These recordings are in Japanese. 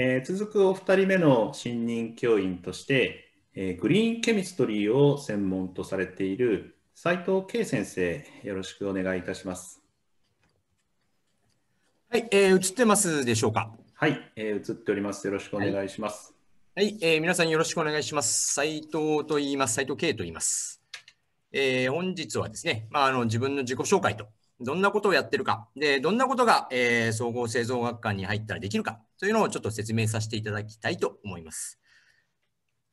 えー、続くお二人目の新任教員として、えー、グリーンケミストリーを専門とされている斉藤圭先生、よろしくお願いいたします。はい、えー、映ってますでしょうか。はい、えー、映っております。よろしくお願いします。はい、はい、えー、皆さんよろしくお願いします。斉藤と言います。斉藤圭と言います。えー、本日はですね、まあ、あの自分の自己紹介とどんなことをやってるか、で、どんなことが、えー、総合製造学館に入ったらできるかというのをちょっと説明させていただきたいと思います。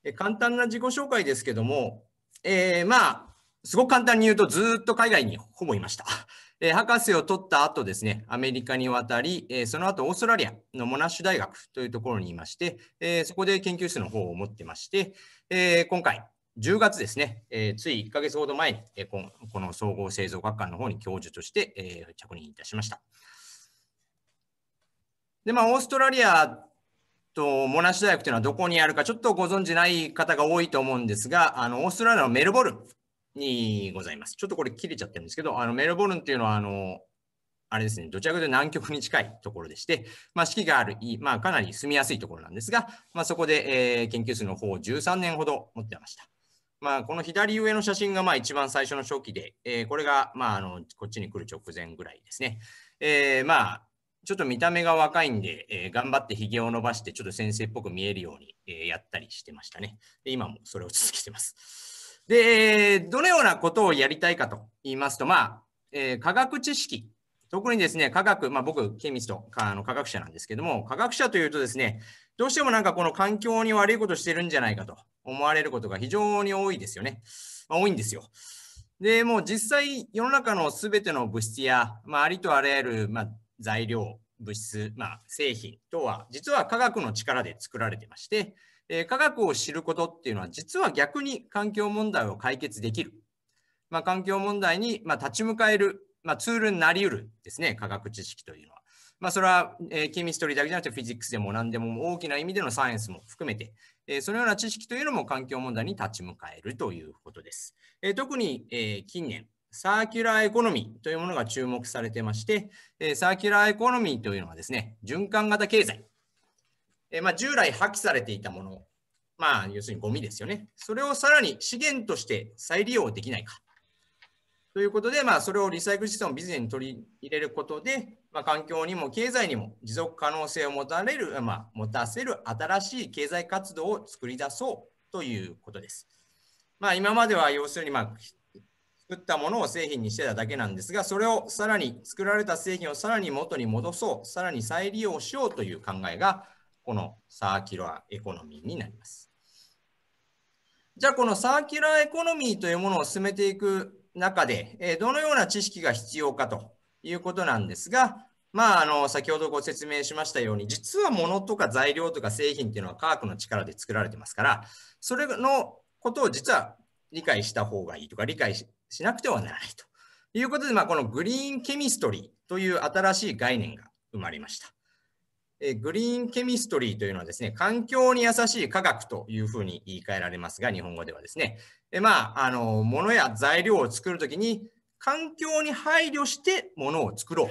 え簡単な自己紹介ですけども、えー、まあ、すごく簡単に言うとずっと海外にほぼいました。えー、博士を取った後ですね、アメリカに渡り、えー、その後オーストラリアのモナッシュ大学というところにいまして、えー、そこで研究室の方を持ってまして、え今回、10月ですね、えー、つい1か月ほど前に、えー、この総合製造学館の方に教授として、えー、着任いたしました。で、まあ、オーストラリアとモナシ大学というのはどこにあるかちょっとご存知ない方が多いと思うんですが、あのオーストラリアのメルボルンにございます。ちょっとこれ切れちゃってるんですけど、あのメルボルンっていうのはあの、あれですね、どちらかというと南極に近いところでして、まあ、四季がある、まあ、かなり住みやすいところなんですが、まあ、そこで、えー、研究室の方を13年ほど持ってました。まあ、この左上の写真がまあ一番最初の初期で、えー、これがまああのこっちに来る直前ぐらいですね。えー、まあちょっと見た目が若いんで、えー、頑張ってひげを伸ばして、ちょっと先生っぽく見えるように、えやったりしてましたねで。今もそれを続けてます。で、どのようなことをやりたいかと言いますと、まあ、え科学知識特にですね、科学、まあ、僕、ケミスト、あの科学者なんですけども、科学者というとですね、どうしてもなんかこの環境に悪いことしてるんじゃないかと思われることが非常に多いですよね。まあ、多いんですよ。で、もう実際世の中のすべての物質や、まあ、ありとあらゆる、まあ、材料、物質、まあ、製品等は実は科学の力で作られてまして、えー、科学を知ることっていうのは実は逆に環境問題を解決できる、まあ、環境問題に、まあ、立ち向かえる、まあ、ツールになりうるですね科学知識というのは。まあ、それは、えー、ケミストリーだけじゃなくてフィジックスでも何でも大きな意味でのサイエンスも含めて、えそのような知識というのも環境問題に立ち向かえるということです。え特に、え近年、サーキュラーエコノミーというものが注目されてまして、えサーキュラーエコノミーというのはですね、循環型経済。えまあ、従来破棄されていたもの、まあ、要するにゴミですよね。それをさらに資源として再利用できないか。ということで、まあ、それをリサイクルシステムをビジネスに取り入れることで、まあ、環境にも経済にも持続可能性を持たれる、まあ、持たせる新しい経済活動を作り出そうということです。まあ、今までは要するに、まあ、作ったものを製品にしてただけなんですが、それをさらに作られた製品をさらに元に戻そう、さらに再利用しようという考えが、このサーキュラーエコノミーになります。じゃあ、このサーキュラーエコノミーというものを進めていく中で、どのような知識が必要かということなんですが、まあ、あの先ほどご説明しましたように実は物とか材料とか製品っていうのは科学の力で作られてますからそれのことを実は理解した方がいいとか理解しなくてはならないということで、まあ、このグリーンケミストリーという新しい概念が生まれました。えグリーンケミストリーというのはですね、環境に優しい科学というふうに言い換えられますが、日本語ではですね、えまあ、あの、物や材料を作るときに、環境に配慮してものを作ろう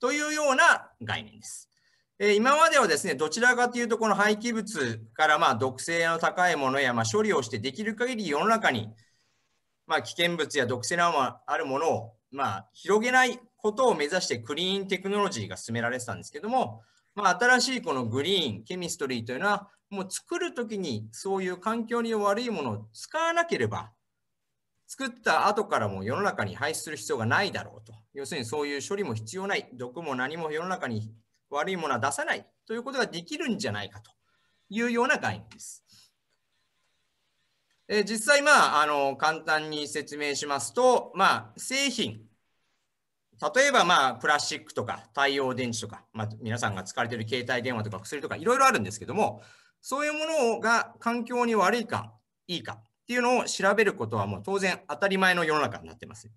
というような概念です。えー、今まではですね、どちらかというと、この廃棄物からまあ毒性の高いものやまあ処理をしてできる限り世の中にまあ危険物や毒性のあるものをまあ広げないことを目指してクリーンテクノロジーが進められてたんですけども、まあ、新しいこのグリーン、ケミストリーというのは、もう作るときにそういう環境に悪いものを使わなければ作った後からも世の中に廃止する必要がないだろうと。要するにそういう処理も必要ない、毒も何も世の中に悪いものは出さないということができるんじゃないかというような概念です。え実際、まあ、あの簡単に説明しますと、まあ、製品、例えば、まあ、プラスチックとか太陽電池とか、まあ、皆さんが使われている携帯電話とか薬とかいろいろあるんですけども、そういうものが環境に悪いかいいかっていうのを調べることはもう当然当たり前の世の中になってます。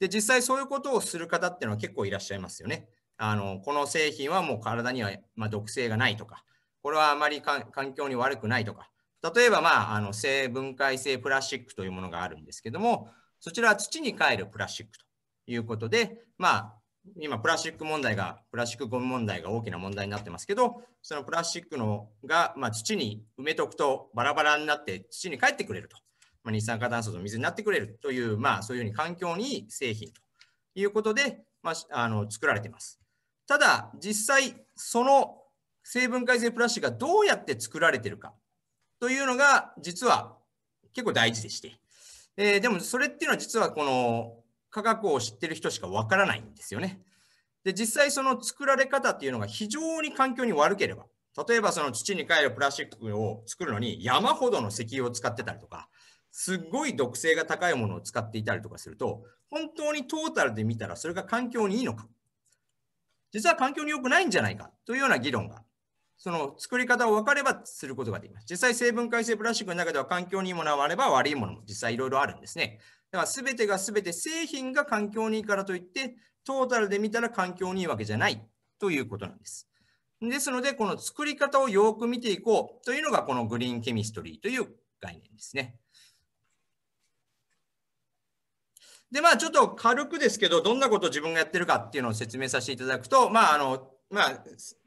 で、実際そういうことをする方っていうのは結構いらっしゃいますよね。あの、この製品はもう体には、ま毒性がないとか、これはあまり環境に悪くないとか、例えば、まあ、あの、性分解性プラスチックというものがあるんですけども、そちらは土に帰るプラスチックということで、まあ、今、プラスチック問題が、プラスチックゴミ問題が大きな問題になってますけど、そのプラスチックのが、まあ、土に埋めとくとバラバラになって土に帰ってくれるとまあ、二酸化炭素と水になってくれるという、まあ、そういうふうに環境にいい製品ということで、まあ、あの作られています。ただ、実際、その成分解性プラスチックがどうやって作られてるかというのが、実は結構大事でして、えー、でもそれっていうのは実はこの科学を知ってる人しかわからないんですよね。で、実際その作られ方っていうのが非常に環境に悪ければ、例えばその土に還るプラスチックを作るのに山ほどの石油を使ってたりとか、すっごい毒性が高いものを使っていたりとかすると、本当にトータルで見たらそれが環境にいいのか、実は環境に良くないんじゃないかというような議論が、その作り方を分かればすることができます。実際、成分解析プラスチックの中では環境にいいものがあれば悪いものも実際いろいろあるんですね。だから全てが全て製品が環境にいいからといって、トータルで見たら環境にいいわけじゃないということなんです。ですので、この作り方をよく見ていこうというのが、このグリーンケミストリーという概念ですね。で、まあ、ちょっと軽くですけど、どんなことを自分がやってるかっていうのを説明させていただくと、まあ、あの、まあ、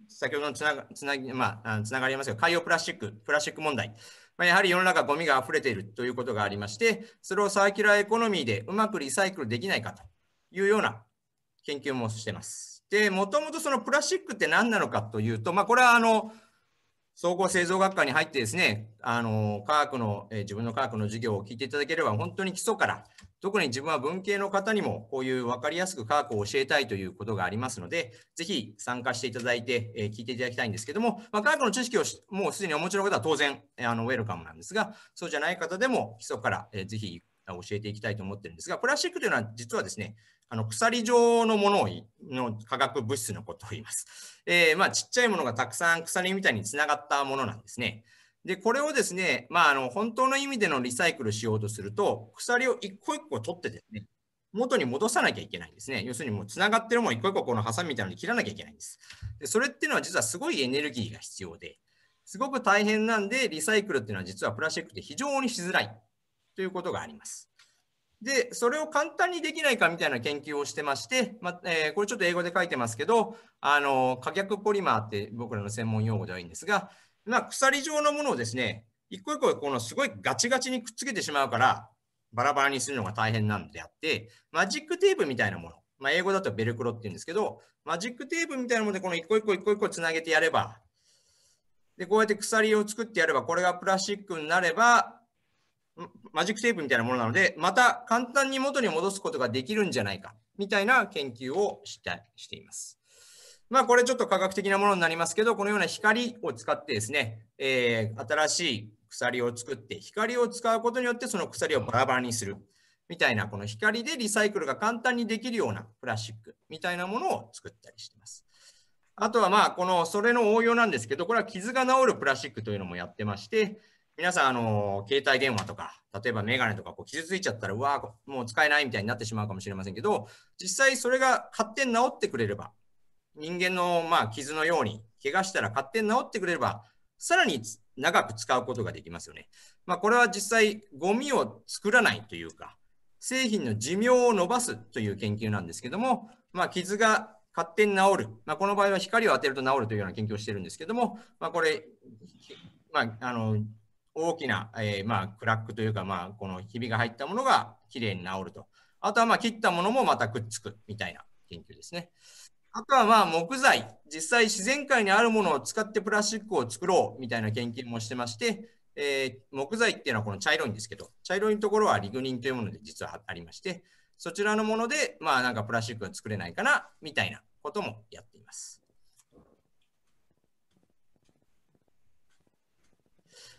先ほどのつながつなぎ、まあ、つながりますが、海洋プラスチック、プラスチック問題。まあ、やはり世の中ゴミが溢れているということがありまして、それをサーキュラーエコノミーでうまくリサイクルできないかというような研究もしてます。で、もともとそのプラスチックって何なのかというと、まあ、これはあの、総合製造学科に入ってですね、あの科学の、えー、自分の科学の授業を聞いていただければ、本当に基礎から、特に自分は文系の方にも、こういう分かりやすく科学を教えたいということがありますので、ぜひ参加していただいて、えー、聞いていただきたいんですけども、まあ、科学の知識をもうすでにお持ちの方は当然、えー、あのウェルカムなんですが、そうじゃない方でも基礎から、えー、ぜひ教えていきたいと思ってるんですが、プラスチックというのは実はですね、あの鎖状のものをの化学物質のことを言います。えー、まあ、ちっちゃいものがたくさん鎖みたいにつながったものなんですね。で、これをですね、まあ、あの本当の意味でのリサイクルしようとすると、鎖を一個一個取ってですね、元に戻さなきゃいけないんですね。要するにもうつながってるもん一個一個このハサミみたいなのに切らなきゃいけないんです。でそれっていうのは実はすごいエネルギーが必要で、すごく大変なんで、リサイクルっていうのは実はプラスチックって非常にしづらいということがあります。で、それを簡単にできないかみたいな研究をしてまして、まえー、これちょっと英語で書いてますけど、あの、可逆ポリマーって僕らの専門用語ではいいんですが、まあ、鎖状のものをですね、一個一個このすごいガチガチにくっつけてしまうから、バラバラにするのが大変なのであって、マジックテープみたいなもの、まあ、英語だとベルクロって言うんですけど、マジックテープみたいなものでこの一個一個一個一個つなげてやれば、で、こうやって鎖を作ってやれば、これがプラスチックになれば、マジックテープみたいなものなので、また簡単に元に戻すことができるんじゃないか、みたいな研究をしたしています。まあ、これちょっと科学的なものになりますけど、このような光を使ってですね、えー、新しい鎖を作って、光を使うことによってその鎖をバラバラにする。みたいな、この光でリサイクルが簡単にできるようなプラスチックみたいなものを作ったりしています。あとはまあ、この、それの応用なんですけど、これは傷が治るプラスチックというのもやってまして、皆さん、あの、携帯電話とか、例えばメガネとかこう傷ついちゃったら、うわもう使えないみたいになってしまうかもしれませんけど、実際それが勝手に治ってくれれば、人間の、まあ、傷のように、怪我したら勝手に治ってくれれば、さらに長く使うことができますよね。まあ、これは実際、ゴミを作らないというか、製品の寿命を伸ばすという研究なんですけども、まあ、傷が勝手に治る、まあ、この場合は光を当てると治るというような研究をしてるんですけども、まあ、これ、まあ、あの大きな、えー、まあ、クラックというか、まあ、このひびが入ったものがきれいに治ると。あとは、まあ、切ったものもまたくっつくみたいな研究ですね。あとは、まあ、木材。実際、自然界にあるものを使ってプラスチックを作ろうみたいな研究もしてまして、えー、木材っていうのはこの茶色いんですけど、茶色いところはリグニンというもので実はありまして、そちらのもので、まあ、なんかプラスチックが作れないかなみたいなこともやっています。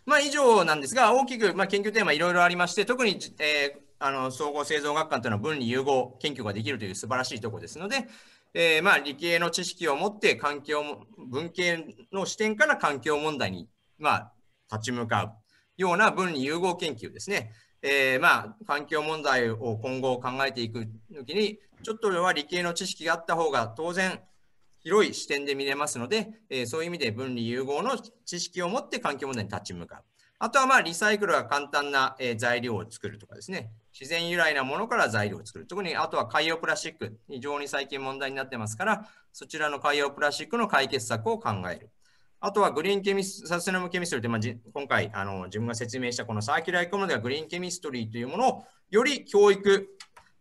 まあ、以上なんですが、大きく、まあ、研究テーマいろいろありまして、特に、えー、あの総合製造学館というのは分離融合研究ができるという素晴らしいところですので、えー、まあ、理系の知識を持って環境文系の視点から環境問題に、まあ、立ち向かうような分離融合研究ですね。えー、まあ、環境問題を今後考えていくときに、ちょっとは理系の知識があった方が当然広い視点で見れますので、えー、そういう意味で分離融合の知識を持って環境問題に立ち向かう。あとはまあリサイクルは簡単な、えー、材料を作るとかですね、自然由来なものから材料を作る。特にあとは海洋プラスチック、非常に最近問題になってますから、そちらの海洋プラスチックの解決策を考える。あとはグリーンケミス、サステナムケミストリーって、まあ、じ今回あの自分が説明したこのサーキュラーエコノミーがグリーンケミストリーというものをより教育、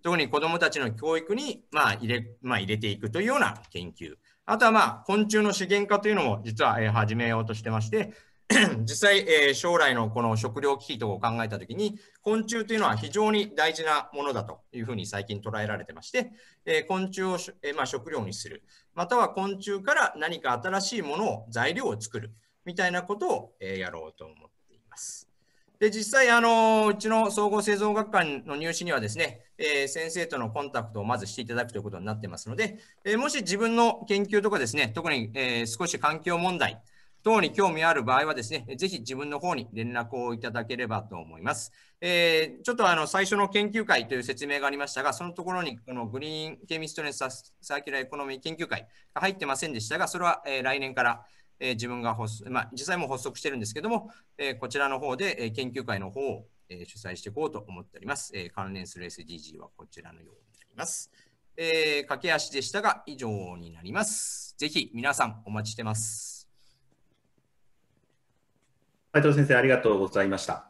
特に子どもたちの教育に、まあ入れまあ、入れていくというような研究。あとはまあ、昆虫の資源化というのも実は、えー、始めようとしてまして、実際、えー、将来のこの食料危機とを考えたときに、昆虫というのは非常に大事なものだというふうに最近捉えられてまして、えー、昆虫を、えー、まあ、食料にする、または昆虫から何か新しいものを、材料を作るみたいなことを、えやろうと思っています。で、実際、あの、うちの総合製造学科の入試にはですね、えー、先生とのコンタクトをまずしていただくということになってますので、えー、もし自分の研究とかですね、特に、えー、少し環境問題等に興味ある場合はですね、ぜひ自分の方に連絡をいただければと思います。えー、ちょっとあの、最初の研究会という説明がありましたが、そのところに、このグリーンケミストレスサーキュラーエコノミー研究会が入ってませんでしたが、それは、え来年から、えー、自分が発足、まあ、実際も発足してるんですけども、えー、こちらの方で、えー、研究会の方を、えー、主催していこうと思っております、えー。関連する SDG はこちらのようになります。えー、駆け足でしたが、以上になります。ぜひ皆さんお待ちしてます。斉藤先生、ありがとうございました。